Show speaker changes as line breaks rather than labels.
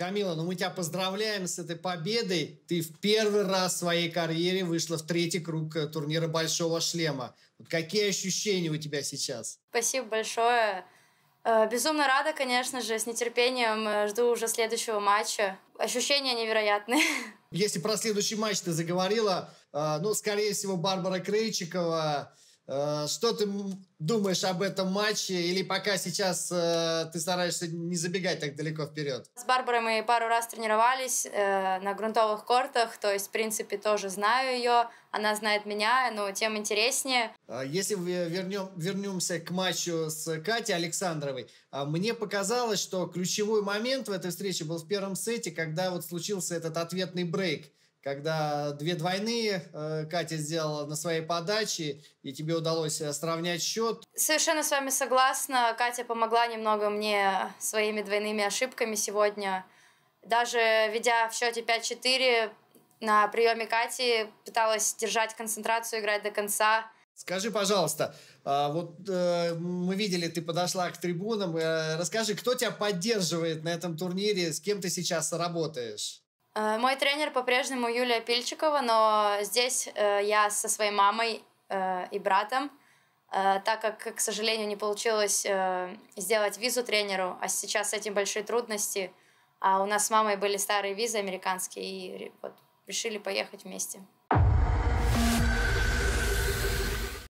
Камила, ну мы тебя поздравляем с этой победой. Ты в первый раз в своей карьере вышла в третий круг э, турнира «Большого шлема». Вот какие ощущения у тебя сейчас?
Спасибо большое. Э, безумно рада, конечно же, с нетерпением э, жду уже следующего матча. Ощущения невероятные.
Если про следующий матч ты заговорила, ну, скорее всего, Барбара Крейчикова Э, что ты думаешь об этом матче? Или пока сейчас э, ты стараешься не забегать так далеко вперед? С Барбарой
мы пару раз тренировались э, на грунтовых кортах, то есть, в принципе, тоже знаю ее, она знает меня, но тем интереснее.
Если вернем, вернемся к матчу с Катей Александровой, мне показалось, что ключевой момент в этой встрече был в первом сете, когда вот случился этот ответный брейк когда две двойные э, Катя сделала на своей подаче, и тебе удалось э, сравнять счет.
Совершенно с вами согласна. Катя помогла немного мне своими двойными ошибками сегодня. Даже ведя в счете 5-4, на приеме Кати пыталась держать концентрацию, играть до конца.
Скажи, пожалуйста, а, вот э, мы видели, ты подошла к трибунам. Э, расскажи, кто тебя поддерживает на этом турнире, с кем ты сейчас работаешь?
Э, мой тренер по-прежнему Юлия Пильчикова, но здесь э, я со своей мамой э, и братом, так как, к сожалению, не получилось сделать визу тренеру, а сейчас с этим большие трудности. А у нас с мамой были старые визы американские, и вот решили поехать вместе.